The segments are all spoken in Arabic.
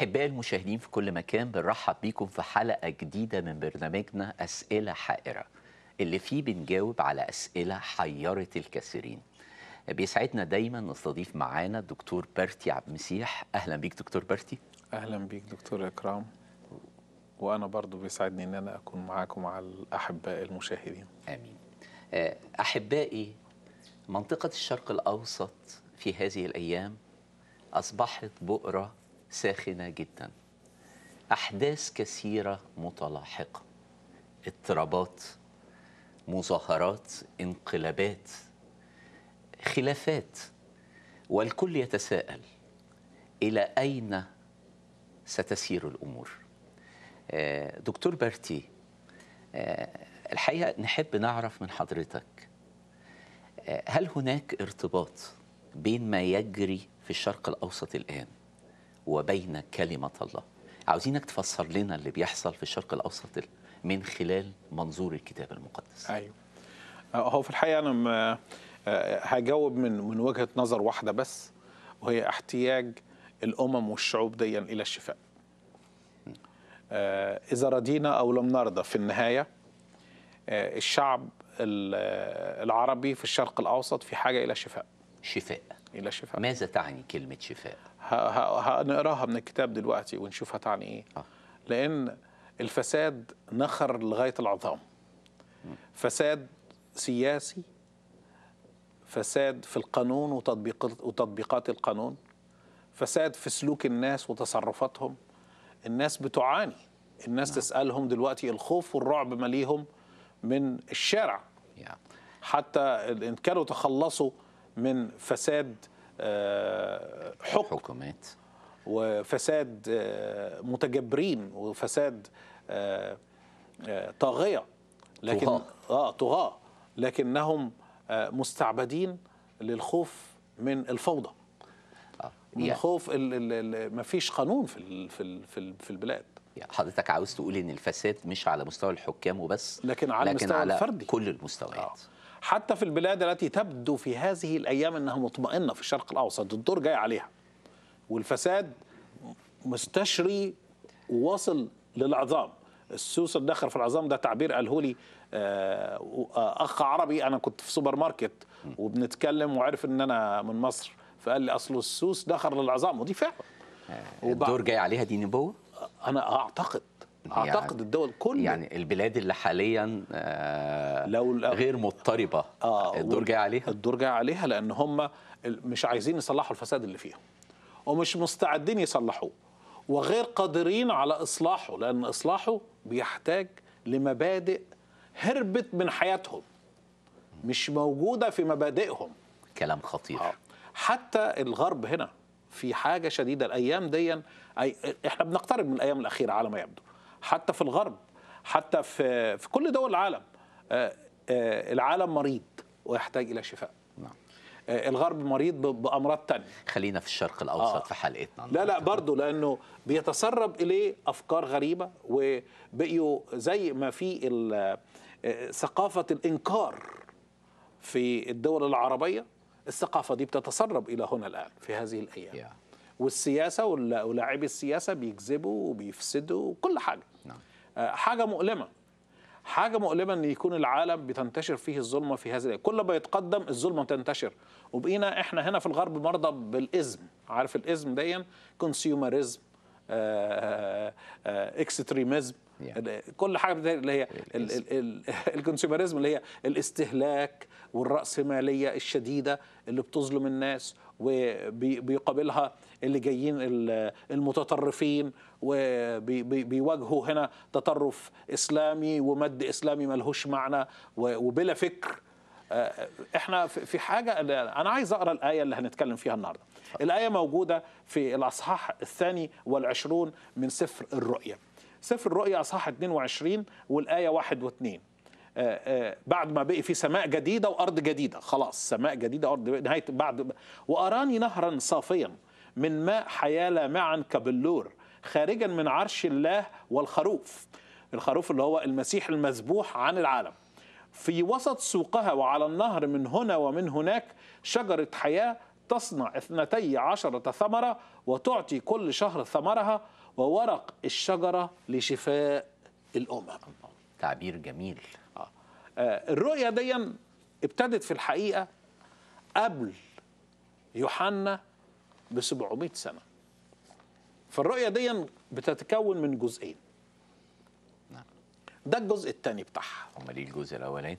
أحبائي المشاهدين في كل مكان بنرحب بيكم في حلقة جديدة من برنامجنا أسئلة حائرة اللي فيه بنجاوب على أسئلة حيرت الكثيرين بيسعدنا دايما نستضيف معانا الدكتور برتي عبد المسيح أهلا بيك دكتور برتي أهلا بيك دكتور إكرام وأنا برضو بيسعدني أن أنا أكون معاكم على الأحباء المشاهدين آمين آه، أحبائي منطقة الشرق الأوسط في هذه الأيام أصبحت بؤرة ساخنة جدا أحداث كثيرة متلاحقة اضطرابات مظاهرات انقلابات خلافات والكل يتساءل إلى أين ستسير الأمور آه، دكتور بارتي آه، الحقيقة نحب نعرف من حضرتك آه، هل هناك ارتباط بين ما يجري في الشرق الأوسط الآن وبين كلمة الله عاوزينك تفسر لنا اللي بيحصل في الشرق الأوسط من خلال منظور الكتاب المقدس أيوه آه، هو في الحقيقة أنا آه، آه، هجاوب من من وجهة نظر واحدة بس وهي احتياج الأمم والشعوب ديا إلى الشفاء إذا رضينا أو لم نرضى في النهاية الشعب العربي في الشرق الأوسط في حاجة إلى شفاء شفاء إلى الشفاء ماذا تعني كلمة شفاء؟ هنقراها من الكتاب دلوقتي ونشوفها تعني إيه آه. لأن الفساد نخر لغاية العظام فساد سياسي فساد في القانون وتطبيقات, وتطبيقات القانون فساد في سلوك الناس وتصرفاتهم الناس بتعاني الناس نعم. تسألهم دلوقتي الخوف والرعب مليهم من الشارع حتى إن كانوا تخلصوا من فساد آه، حكم حكومات وفساد آه، متجبرين وفساد آه، طاغيه لكن طغاة. اه طغاه لكنهم مستعبدين للخوف من الفوضى آه. من يعني. خوف ما فيش قانون في في في البلاد حضرتك عاوز تقول ان الفساد مش على مستوى الحكام وبس لكن على لكن المستوى على الفردي كل المستويات آه. حتى في البلاد التي تبدو في هذه الأيام أنها مطمئنة في الشرق الأوسط الدور جاي عليها والفساد مستشري وواصل للعظام السوس الداخل في العظام ده تعبير قاله لي آه، اخ عربي انا كنت في سوبر ماركت وبنتكلم وعرف ان انا من مصر فقال لي اصله السوس دخل للعظام ودي فعلا الدور جاي عليها دي نبوه انا اعتقد يعني اعتقد يعني الدول كلها يعني البلاد اللي حاليا آه، لو غير مضطربه آه الدور جاي عليها الدور جاي عليها لان هم مش عايزين يصلحوا الفساد اللي فيها ومش مستعدين يصلحوه وغير قادرين على اصلاحه لان اصلاحه بيحتاج لمبادئ هربت من حياتهم مش موجوده في مبادئهم كلام خطير آه. حتى الغرب هنا في حاجه شديده الايام دي احنا بنقترب من الايام الاخيره على ما يبدو حتى في الغرب حتى في في كل دول العالم آه، آه، العالم مريض ويحتاج الى شفاء نعم. آه، الغرب مريض بامراض تانية خلينا في الشرق الاوسط آه. في حلقتنا لا لا برضه لانه بيتسرب اليه افكار غريبه وبقيوا زي ما في ثقافه الانكار في الدول العربيه الثقافه دي بتتسرب الى هنا الان في هذه الايام yeah. والسياسه ولاعبي السياسه بيكذبوا وبيفسدوا وكل حاجه نعم. آه، حاجه مؤلمه حاجه مؤلمه ان يكون العالم بتنتشر فيه الظلمه في هذا كل ما يتقدم الظلمه تنتشر وبقينا احنا هنا في الغرب مرضى بالإزم عارف الإزم دي كونسيومرزم اكستريمزم آه، آه، كل حاجه اللي هي الكونسيومرزم اللي هي الاستهلاك والراسماليه الشديده اللي بتظلم الناس وبيقابلها اللي جايين المتطرفين وبيواجهوا هنا تطرف اسلامي ومد اسلامي ملهوش معنى وبلا فكر آه، آه، احنا في حاجه انا عايز اقرا الايه اللي هنتكلم فيها النهارده الايه موجوده في الاصحاح الثاني والعشرون من سفر الرؤيا سفر الرؤيا اصحاح 22 والايه 1 و2 آه، آه، بعد ما بقي في سماء جديده وارض جديده خلاص سماء جديده ارض نهايه بعد واراني نهرا صافيا من ماء حياه لامعا كبلور خارجا من عرش الله والخروف الخروف اللي هو المسيح المذبوح عن العالم في وسط سوقها وعلى النهر من هنا ومن هناك شجرة حياة تصنع اثنتي عشرة ثمرة وتعطي كل شهر ثمرها وورق الشجرة لشفاء الأمم تعبير جميل آه، الرؤية دي ابتدت في الحقيقة قبل يوحنا ب 700 سنة فالرؤية دي بتتكون من جزئين نعم. ده الجزء الثاني بتاعها امال ايه الجزء الاولاني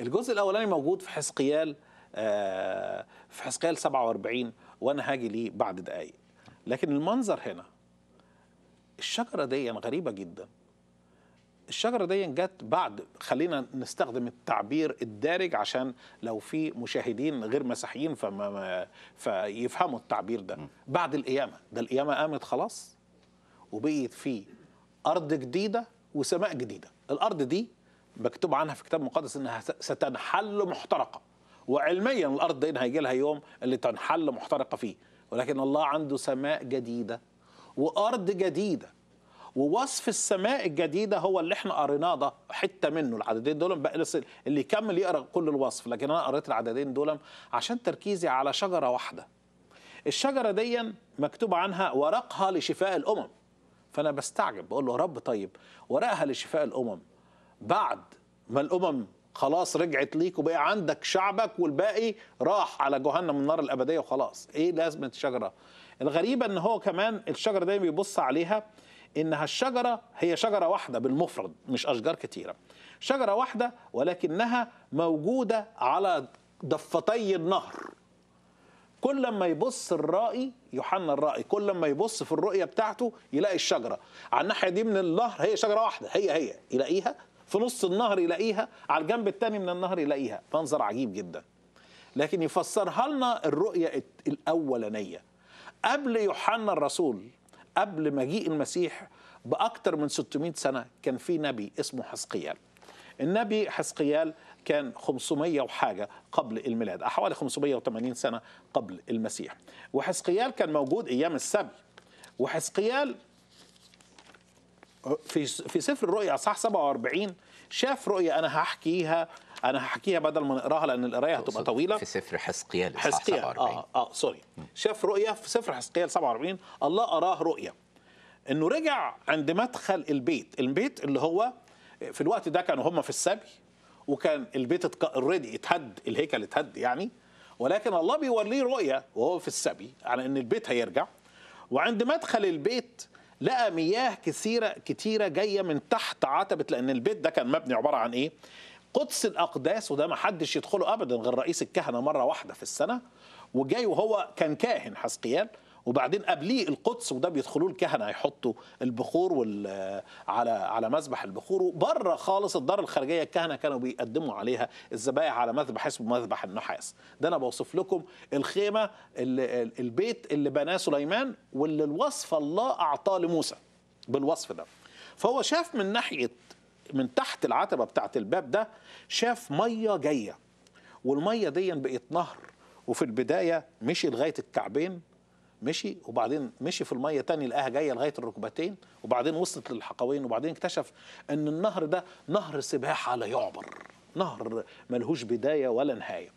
الجزء الاولاني موجود في حزقيال آه، في حزقيال 47 وانا هاجي ليه بعد دقايق لكن المنظر هنا الشجره دي غريبه جدا الشجره دي جت بعد خلينا نستخدم التعبير الدارج عشان لو في مشاهدين غير مسيحيين فما فيفهموا التعبير ده بعد القيامه ده القيامه قامت خلاص وبقيت في ارض جديده وسماء جديده الارض دي مكتوب عنها في كتاب مقدس انها ستنحل محترقه وعلميا الارض دي هيجي لها يوم اللي تنحل محترقه فيه ولكن الله عنده سماء جديده وارض جديده ووصف السماء الجديده هو اللي احنا قريناه ده حته منه العددين دول بقى اللي يكمل يقرا كل الوصف لكن انا قريت العددين دول عشان تركيزي على شجره واحده الشجره دي مكتوب عنها ورقها لشفاء الامم فانا بستعجب بقول له رب طيب ورقها لشفاء الامم بعد ما الامم خلاص رجعت ليك وبقى عندك شعبك والباقي راح على جهنم النار الابديه وخلاص ايه لازمه الشجره الغريبه ان هو كمان الشجره دي بيبص عليها انها الشجره هي شجره واحده بالمفرد مش اشجار كتيره شجره واحده ولكنها موجوده على ضفتي النهر كل ما يبص الرائي يوحنا الرائي كل ما يبص في الرؤيه بتاعته يلاقي الشجره على الناحيه دي من النهر هي شجره واحده هي هي يلاقيها في نص النهر يلاقيها على الجنب الثاني من النهر يلاقيها منظر عجيب جدا لكن يفسرها لنا الرؤيه الاولانيه قبل يوحنا الرسول قبل مجيء المسيح باكثر من 600 سنه كان في نبي اسمه حسقيال النبي حسقيال كان 500 وحاجه قبل الميلاد حوالي 580 سنه قبل المسيح وحسقيال كان موجود ايام السبي وحسقيال في في سفر الرؤيا اصحاح 47 شاف رؤيا انا هحكيها انا هحكيها بدل ما نقراها لان القرايه هتبقى طويله في سفر حزقيال حسقيال اه اه سوري شاف رؤيا في سفر حزقيال 47 الله اراه رؤيا انه رجع عند مدخل البيت البيت اللي هو في الوقت ده كانوا هم في السبي وكان البيت اوريدي اتهد الهيكل اتهد يعني ولكن الله بيوريه رؤيا وهو في السبي على ان البيت هيرجع وعند مدخل البيت لقى مياه كثيرة كثيره جاية من تحت عتبة لأن البيت ده كان مبني عبارة عن إيه؟ قدس الأقداس وده ما حدش يدخله أبدا غير رئيس الكهنة مرة واحدة في السنة وجاي وهو كان كاهن حسقيان وبعدين قبليه القدس وده بيدخلوه الكهنه هيحطوا البخور وال على على مذبح البخور وبره خالص الدار الخارجيه الكهنه كانوا بيقدموا عليها الذبائح على مذبح اسمه مذبح النحاس ده انا بوصف لكم الخيمه اللي البيت اللي بناه سليمان واللي الوصف الله اعطاه لموسى بالوصف ده فهو شاف من ناحيه من تحت العتبه بتاعه الباب ده شاف ميه جايه والميه دي بقت نهر وفي البدايه مشي لغايه الكعبين مشي وبعدين مشي في الميه تاني لقاها جايه لغايه الركبتين وبعدين وصلت للحقوين وبعدين اكتشف ان النهر ده نهر سباحه لا يعبر نهر ملهوش بدايه ولا نهايه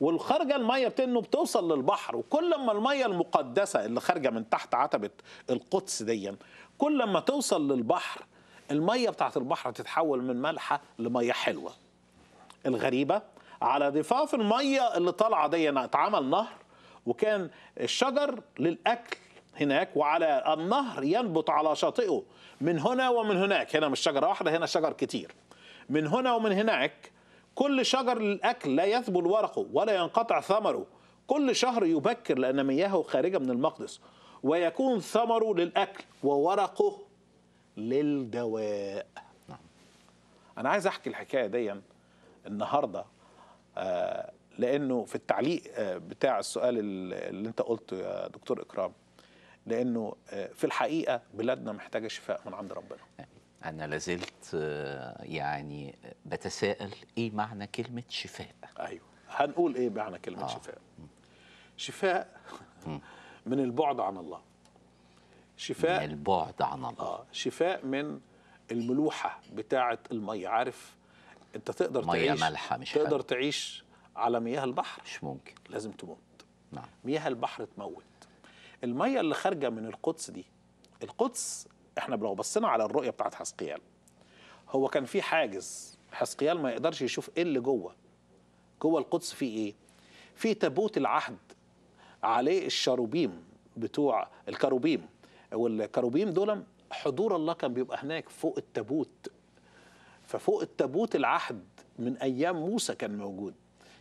والخارجه الميه بتنه بتوصل للبحر وكل ما الميه المقدسه اللي خارجه من تحت عتبه القدس دي كل ما توصل للبحر الميه بتاعت البحر تتحول من مالحه لميه حلوه الغريبه على ضفاف الميه اللي طالعه دي يعني اتعمل نهر وكان الشجر للاكل هناك وعلى النهر ينبت على شاطئه من هنا ومن هناك هنا مش شجره واحده هنا شجر كتير من هنا ومن هناك كل شجر للاكل لا يذبل ورقه ولا ينقطع ثمره كل شهر يبكر لان مياهه خارجه من المقدس ويكون ثمره للاكل وورقه للدواء نعم. أنا عايز أحكي الحكاية دي النهاردة آه لأنه في التعليق آه، بتاع السؤال اللي أنت قلته يا دكتور إكرام لأنه آه، في الحقيقة بلادنا محتاجة شفاء من عند ربنا أنا لازلت آه، يعني بتساءل إيه معنى كلمة شفاء أيوه هنقول إيه معنى كلمة آه. شفاء شفاء من البعد عن الله شفاء من البعد عن الله آه شفاء من الملوحة بتاعة المية عارف أنت تقدر مية تعيش ملحة مش تقدر حل. تعيش على مياه البحر مش ممكن لازم تموت نعم. مياه البحر تموت المية اللي خارجة من القدس دي القدس احنا لو بصينا على الرؤية بتاعت حسقيال هو كان في حاجز حسقيال ما يقدرش يشوف ايه اللي جوه جوه القدس في ايه في تابوت العهد عليه الشاروبيم بتوع الكروبيم والكروبيم دول حضور الله كان بيبقى هناك فوق التابوت ففوق التابوت العهد من ايام موسى كان موجود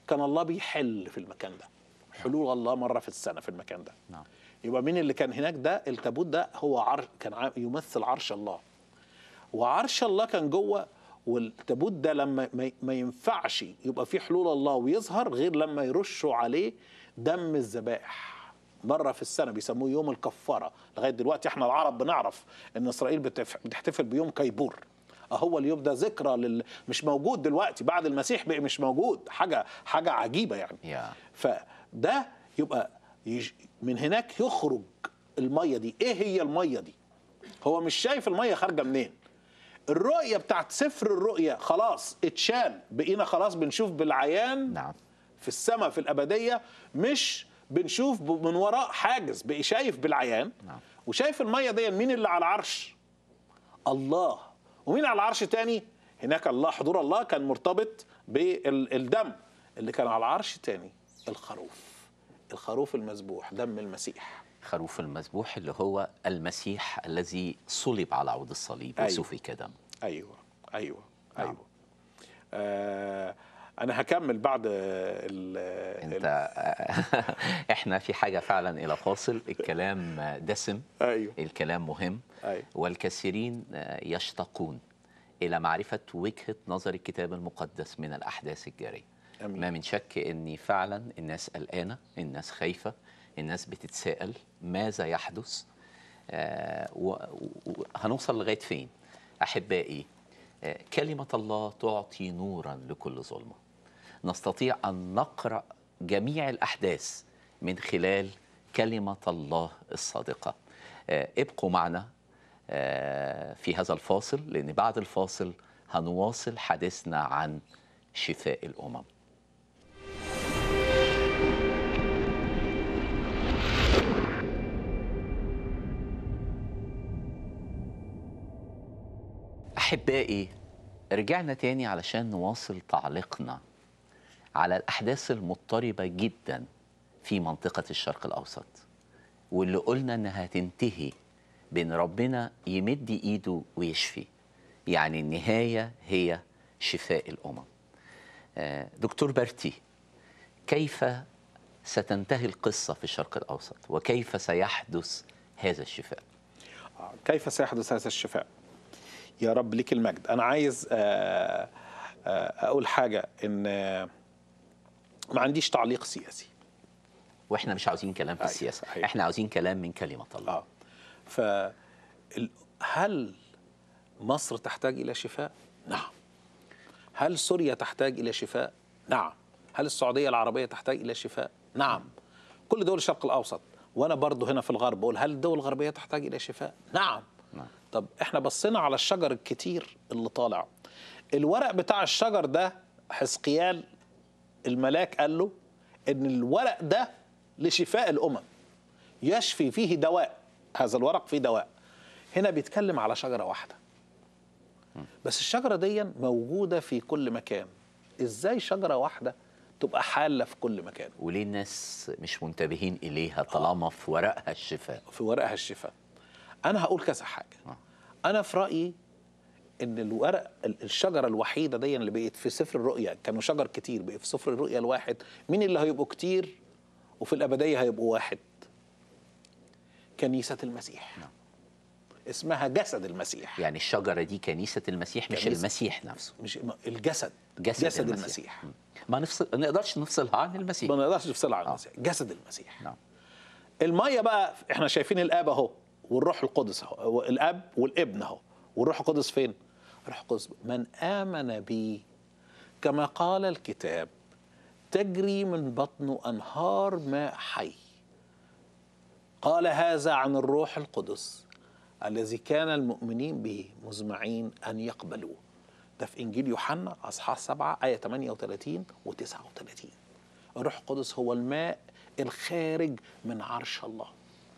كان الله بيحل في المكان ده حلول الله مره في السنه في المكان ده نعم. يبقى مين اللي كان هناك ده التابوت ده هو عرش كان يمثل عرش الله وعرش الله كان جوه والتابوت ده لما ما ينفعش يبقى فيه حلول الله ويظهر غير لما يرشوا عليه دم الذبائح مره في السنه بيسموه يوم الكفاره لغايه دلوقتي احنا العرب بنعرف ان اسرائيل بتحتفل بيوم كيبور هو اليوم ده ذكرى لل... مش موجود دلوقتي بعد المسيح بقى مش موجود حاجه حاجه عجيبه يعني yeah. فده يبقى يج... من هناك يخرج الميه دي ايه هي الميه دي هو مش شايف الميه خارجه منين الرؤيه بتاعت سفر الرؤيه خلاص اتشال بقينا خلاص بنشوف بالعيان نعم في السماء في الابديه مش بنشوف من وراء حاجز بقى شايف بالعيان نعم. وشايف الميه دي مين اللي على العرش الله ومين على العرش تاني هناك الله حضور الله كان مرتبط بالدم اللي كان على العرش تاني الخروف الخروف المذبوح دم المسيح خروف المذبوح اللي هو المسيح الذي صلب على عود الصليب أيوة. وسفك دم ايوه ايوه ايوه نعم. أيوه. آه انا هكمل بعد ال انت احنا في حاجه فعلا الى فاصل الكلام دسم أيوه. الكلام مهم أيوه. والكثيرين يشتاقون الى معرفه وجهه نظر الكتاب المقدس من الاحداث الجاريه أمين. ما من شك ان فعلا الناس قلقانه الناس خايفه الناس بتتساءل ماذا يحدث آه وهنوصل لغايه فين احبائي آه، كلمة الله تعطي نورا لكل ظلمة نستطيع أن نقرأ جميع الأحداث من خلال كلمة الله الصادقة آه، ابقوا معنا آه، في هذا الفاصل لأن بعد الفاصل هنواصل حديثنا عن شفاء الأمم أحبائي رجعنا تاني علشان نواصل تعليقنا على الأحداث المضطربة جدا في منطقة الشرق الأوسط واللي قلنا إنها هتنتهي بإن ربنا يمد إيده ويشفي يعني النهاية هي شفاء الأمم آه، دكتور برتي كيف ستنتهي القصة في الشرق الأوسط وكيف سيحدث هذا الشفاء كيف سيحدث هذا الشفاء يا رب لك المجد أنا عايز آه، آه، أقول حاجة إن ما عنديش تعليق سياسي واحنا مش عاوزين كلام في أيوة السياسه أيوة. احنا عاوزين كلام من كلمه الله آه. ف هل مصر تحتاج الى شفاء نعم هل سوريا تحتاج الى شفاء نعم هل السعوديه العربيه تحتاج الى شفاء نعم كل دول الشرق الاوسط وانا برضه هنا في الغرب بقول هل الدول الغربيه تحتاج الى شفاء نعم نعم طب احنا بصينا على الشجر الكتير اللي طالع الورق بتاع الشجر ده حزقيال الملاك قال له ان الورق ده لشفاء الامم يشفي فيه دواء هذا الورق فيه دواء هنا بيتكلم على شجره واحده بس الشجره دي موجوده في كل مكان ازاي شجره واحده تبقى حاله في كل مكان وليه الناس مش منتبهين اليها طالما في ورقها الشفاء في ورقها الشفاء انا هقول كذا حاجه آه. انا في رايي ان الورق الشجره الوحيده دي اللي بقت في سفر الرؤيا كانوا شجر كتير بقى في سفر الرؤيا الواحد مين اللي هيبقوا كتير وفي الابديه هيبقوا واحد كنيسه المسيح نعم. اسمها جسد المسيح يعني الشجره دي كنيسه المسيح مش كنيسة المسيح نفسه مش الجسد جسد, جسد المسيح, المسيح. ما نفصل ما نقدرش نفصلها عن المسيح ما نقدرش نفصلها عن آه. المسيح جسد المسيح نعم الميه بقى احنا شايفين الاب اهو والروح القدس اهو الاب والابن اهو والروح القدس فين روح قدس من آمن بي كما قال الكتاب تجري من بطنه أنهار ماء حي قال هذا عن الروح القدس الذي كان المؤمنين به مزمعين أن يقبلوه ده في إنجيل يوحنا أصحاح 7 آية 38 و 39 الروح القدس هو الماء الخارج من عرش الله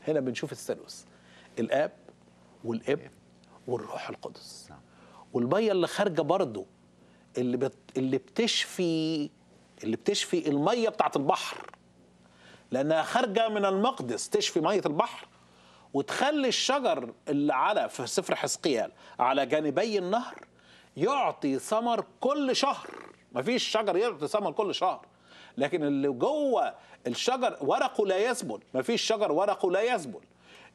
هنا بنشوف الثالوث الآب والابن والروح القدس نعم. والميه اللي خارجه برضه اللي بت... اللي بتشفي اللي بتشفي الميه بتاعت البحر لانها خارجه من المقدس تشفي ميه البحر وتخلي الشجر اللي على في سفر حزقيال على جانبي النهر يعطي ثمر كل شهر مفيش شجر يعطي ثمر كل شهر لكن اللي جوه الشجر ورقه لا ما مفيش شجر ورقه لا يذبل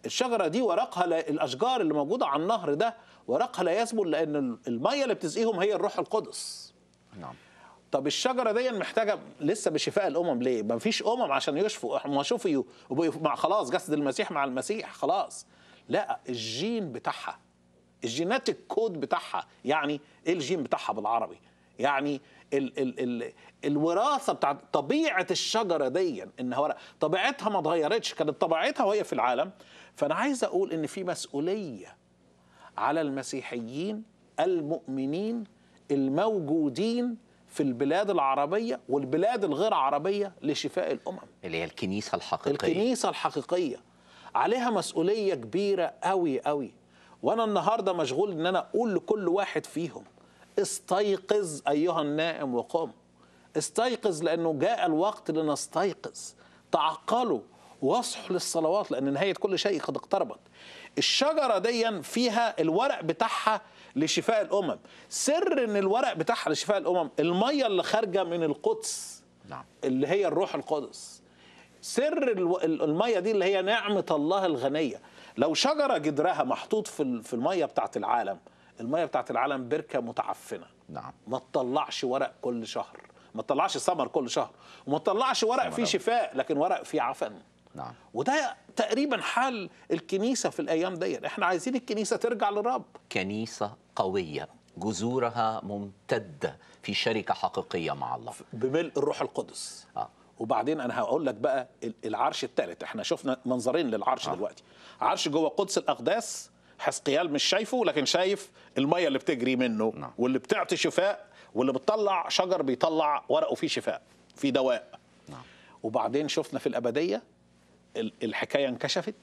الشجره دي ورقها الاشجار اللي موجوده على النهر ده ورقها لا يزبل لان الميه اللي بتسقيهم هي الروح القدس نعم طب الشجره دي محتاجه لسه بشفاء الامم ليه ما فيش امم عشان يشفوا ما شوفوا مع خلاص جسد المسيح مع المسيح خلاص لا الجين بتاعها الجيناتيك كود بتاعها يعني ايه الجين بتاعها بالعربي يعني ال ال ال الوراثه بتاعت طبيعه الشجره دي انها طبيعتها ما اتغيرتش كانت طبيعتها وهي في العالم فأنا عايز أقول إن في مسؤولية على المسيحيين المؤمنين الموجودين في البلاد العربية والبلاد الغير عربية لشفاء الأمم اللي هي الكنيسة الحقيقية الكنيسة الحقيقية عليها مسؤولية كبيرة قوي قوي وأنا النهاردة مشغول إن أنا أقول لكل واحد فيهم استيقظ أيها النائم وقم استيقظ لأنه جاء الوقت لنستيقظ تعقلوا وصح للصلوات لأن نهاية كل شيء قد اقتربت الشجرة دي فيها الورق بتاعها لشفاء الأمم سر أن الورق بتاعها لشفاء الأمم المية اللي خارجة من القدس نعم. اللي هي الروح القدس سر المية دي اللي هي نعمة الله الغنية لو شجرة جدرها محطوط في في المية بتاعة العالم المية بتاعة العالم بركة متعفنة نعم ما تطلعش ورق كل شهر ما تطلعش ثمر كل شهر وما تطلعش ورق فيه شفاء لكن ورق فيه عفن نعم. وده تقريبا حال الكنيسة في الأيام دي احنا عايزين الكنيسة ترجع للرب كنيسة قوية جذورها ممتدة في شركة حقيقية مع الله بملء الروح القدس آه. وبعدين انا هقول لك بقى العرش الثالث احنا شفنا منظرين للعرش آه. دلوقتي عرش جوه قدس الاقداس حسقيال مش شايفه لكن شايف الميه اللي بتجري منه نعم. واللي بتعطي شفاء واللي بتطلع شجر بيطلع ورقه فيه شفاء فيه دواء نعم. وبعدين شفنا في الابديه الحكايه انكشفت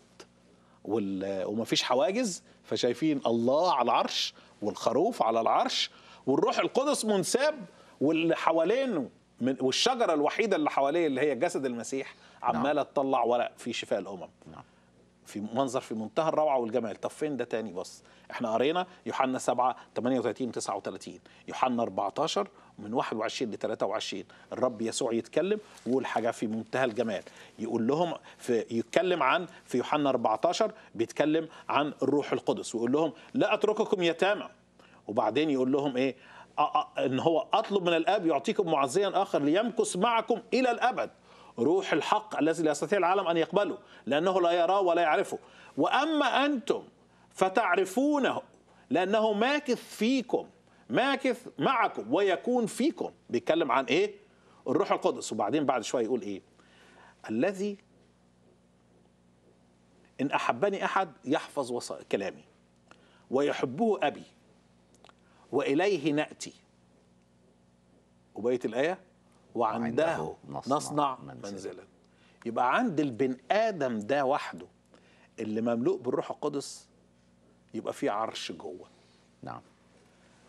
ومفيش حواجز فشايفين الله على العرش والخروف على العرش والروح القدس منساب واللي حوالينه من والشجره الوحيده اللي حواليه اللي هي جسد المسيح نعم. عماله تطلع ورق في شفاء الامم نعم. في منظر في منتهى الروعه والجمال طب فين ده تاني بص احنا قرينا يوحنا 7 38 39 يوحنا 14 من 21 ل 23 الرب يسوع يتكلم ويقول حاجه في منتهى الجمال يقول لهم في يتكلم عن في يوحنا 14 بيتكلم عن الروح القدس ويقول لهم لا اترككم يتامى وبعدين يقول لهم ايه ان هو اطلب من الاب يعطيكم معزيا اخر ليمكث معكم الى الابد روح الحق الذي لا يستطيع العالم أن يقبله لأنه لا يراه ولا يعرفه وأما أنتم فتعرفونه لأنه ماكث فيكم ماكث معكم ويكون فيكم بيتكلم عن إيه الروح القدس وبعدين بعد شوية يقول إيه الذي إن أحبني أحد يحفظ كلامي ويحبه أبي وإليه نأتي وبقية الآية وعنده نصنع, منزلا. منزلا يبقى عند البن آدم ده وحده اللي مملوء بالروح القدس يبقى في عرش جوه نعم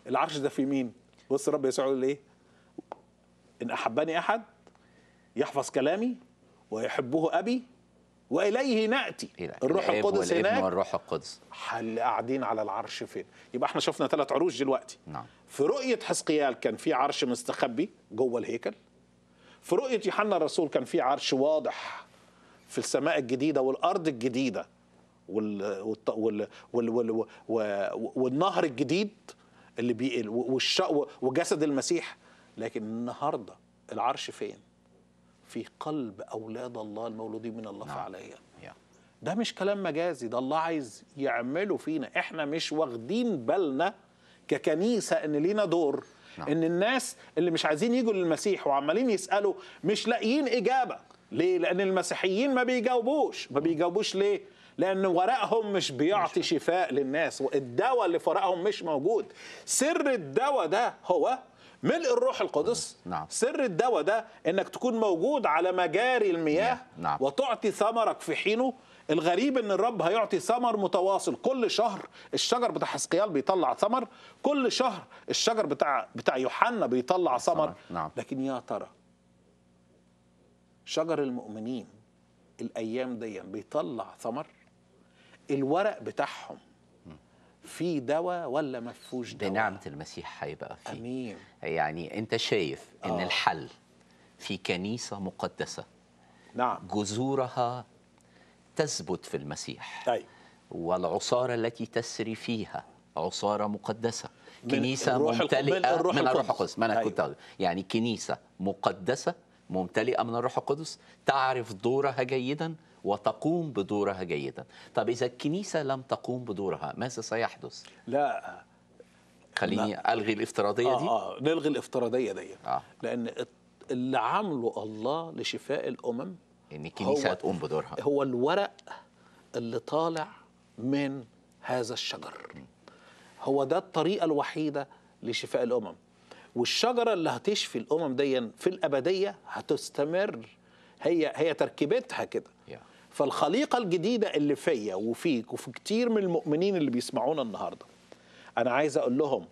العرش ده في مين بص رب يسوع يقول ايه ان احبني احد يحفظ كلامي ويحبه ابي واليه ناتي إيه الروح القدس هناك والروح القدس حل قاعدين على العرش فين يبقى احنا شفنا ثلاث عروش دلوقتي نعم في رؤيه حزقيال كان في عرش مستخبي جوه الهيكل في رؤية يوحنا الرسول كان في عرش واضح في السماء الجديدة والأرض الجديدة والنهر الجديد اللي بي وجسد المسيح لكن النهارده العرش فين؟ في قلب اولاد الله المولودين من الله نعم. فعليا ده مش كلام مجازي ده الله عايز يعمله فينا احنا مش واخدين بالنا ككنيسه ان لينا دور نعم. ان الناس اللي مش عايزين يجوا للمسيح وعمالين يسالوا مش لاقيين اجابه ليه لان المسيحيين ما بيجاوبوش ما بيجاوبوش ليه لان ورقهم مش بيعطي شفاء للناس والدواء اللي في ورقهم مش موجود سر الدواء ده هو ملء الروح القدس نعم. سر الدواء ده انك تكون موجود على مجاري المياه نعم. وتعطي ثمرك في حينه الغريب ان الرب هيعطي ثمر متواصل كل شهر الشجر بتاع حسقيال بيطلع ثمر كل شهر الشجر بتاع بتاع يوحنا بيطلع ثمر نعم. لكن يا ترى شجر المؤمنين الايام دي بيطلع ثمر الورق بتاعهم في دواء ولا ما فيهوش دواء بنعمه المسيح هيبقى فيه امين يعني انت شايف ان آه. الحل في كنيسه مقدسه نعم جذورها تثبت في المسيح أي. طيب. والعصارة التي تسري فيها عصارة مقدسة كنيسة ممتلئة الروح من الروح القدس من طيب. كنت يعني كنيسة مقدسة ممتلئة من الروح القدس تعرف دورها جيدا وتقوم بدورها جيدا طب إذا الكنيسة لم تقوم بدورها ماذا سيحدث؟ لا خليني لا. ألغي الافتراضية آه دي آه نلغي الافتراضية دي آه. لأن اللي عمله الله لشفاء الأمم ان الكنيسه تقوم بدورها هو الورق اللي طالع من هذا الشجر هو ده الطريقه الوحيده لشفاء الامم والشجره اللي هتشفي الامم دي في الابديه هتستمر هي هي تركيبتها كده فالخليقه الجديده اللي فيا وفيك وفي كتير من المؤمنين اللي بيسمعونا النهارده انا عايز اقول لهم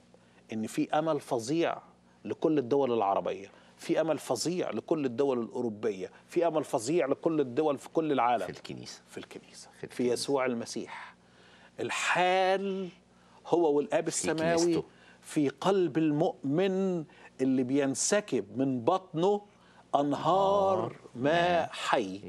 ان في امل فظيع لكل الدول العربيه في امل فظيع لكل الدول الاوروبيه في امل فظيع لكل الدول في كل العالم في الكنيسه في الكنيسه في, الكنيسة. في يسوع المسيح الحال هو والاب السماوي كنيسته. في قلب المؤمن اللي بينسكب من بطنه انهار ماء حي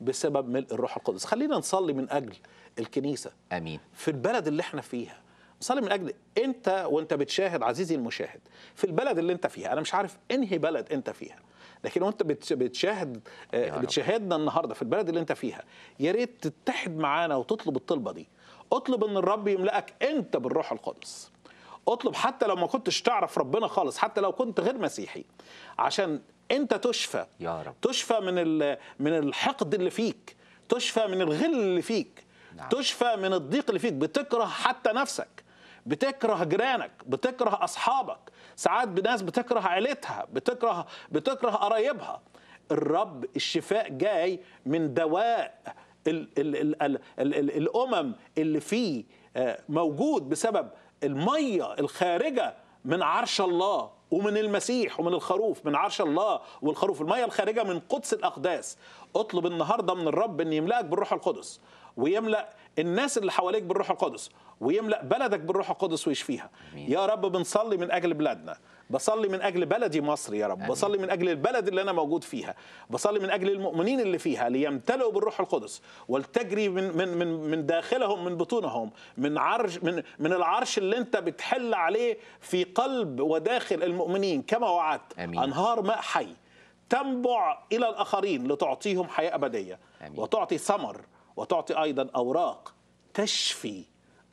بسبب ملء الروح القدس خلينا نصلي من اجل الكنيسه امين في البلد اللي احنا فيها بصلي من اجل انت وانت بتشاهد عزيزي المشاهد في البلد اللي انت فيها انا مش عارف انهي بلد انت فيها لكن وانت بتشاهد آه، بتشاهدنا النهارده في البلد اللي انت فيها يا ريت تتحد معانا وتطلب الطلبه دي اطلب ان الرب يملأك انت بالروح القدس اطلب حتى لو ما كنتش تعرف ربنا خالص حتى لو كنت غير مسيحي عشان انت تشفى يا رب تشفى من من الحقد اللي فيك تشفى من الغل اللي فيك نعم. تشفى من الضيق اللي فيك بتكره حتى نفسك بتكره جيرانك بتكره اصحابك ساعات بناس بتكره عيلتها بتكره بتكره قرايبها الرب الشفاء جاي من دواء الـ الـ الـ الـ الـ الـ الامم اللي فيه آه، موجود بسبب الميه الخارجه من عرش الله ومن المسيح ومن الخروف من عرش الله والخروف المية الخارجة من قدس الأقداس اطلب النهاردة من الرب أن يملأك بالروح القدس ويملا الناس اللي حواليك بالروح القدس ويملا بلدك بالروح القدس ويشفيها أمين. يا رب بنصلي من اجل بلادنا بصلي من اجل بلدي مصر يا رب أمين. بصلي من اجل البلد اللي انا موجود فيها بصلي من اجل المؤمنين اللي فيها ليمتلئوا بالروح القدس ولتجري من من من, من داخلهم من بطونهم من عرش من من العرش اللي انت بتحل عليه في قلب وداخل المؤمنين كما وعدت أمين. انهار ماء حي تنبع الى الاخرين لتعطيهم حياه ابديه أمين. وتعطي ثمر وتعطي أيضا أوراق تشفي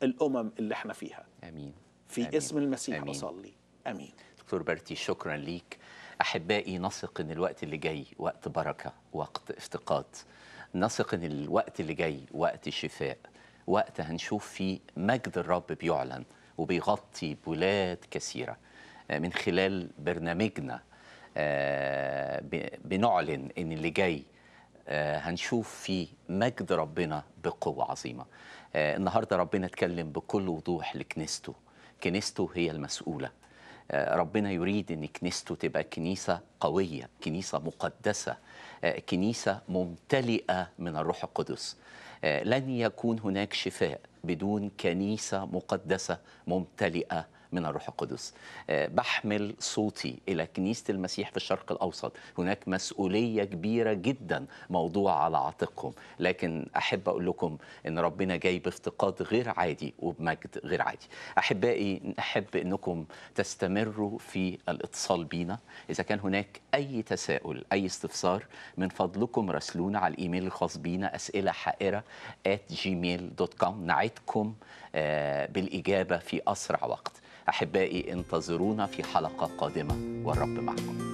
الأمم اللي احنا فيها أمين في أمين. اسم المسيح أمين. أصلي أمين دكتور برتي شكرا ليك أحبائي نثق أن الوقت اللي جاي وقت بركة وقت افتقاد نثق أن الوقت اللي جاي وقت شفاء وقت هنشوف فيه مجد الرب بيعلن وبيغطي بلاد كثيرة آه، من خلال برنامجنا آه، بنعلن أن اللي جاي آه، هنشوف في مجد ربنا بقوة عظيمة آه، النهاردة ربنا اتكلم بكل وضوح لكنيسته كنيسته هي المسؤولة آه، ربنا يريد ان كنيسته تبقى كنيسه قويه كنيسه مقدسه كنيسه ممتلئه من الروح القدس لن يكون هناك شفاء بدون كنيسه مقدسه ممتلئه من الروح القدس آه، بحمل صوتي إلى كنيسة المسيح في الشرق الأوسط هناك مسؤولية كبيرة جدا موضوع على عاتقكم لكن أحب أقول لكم أن ربنا جاي بافتقاد غير عادي وبمجد غير عادي أحبائي أحب أنكم تستمروا في الاتصال بينا إذا كان هناك أي تساؤل أي استفسار من فضلكم راسلونا على الإيميل الخاص بينا أسئلة حائرة at gmail.com نعدكم آه، بالإجابة في أسرع وقت أحبائي انتظرونا في حلقة قادمة والرب معكم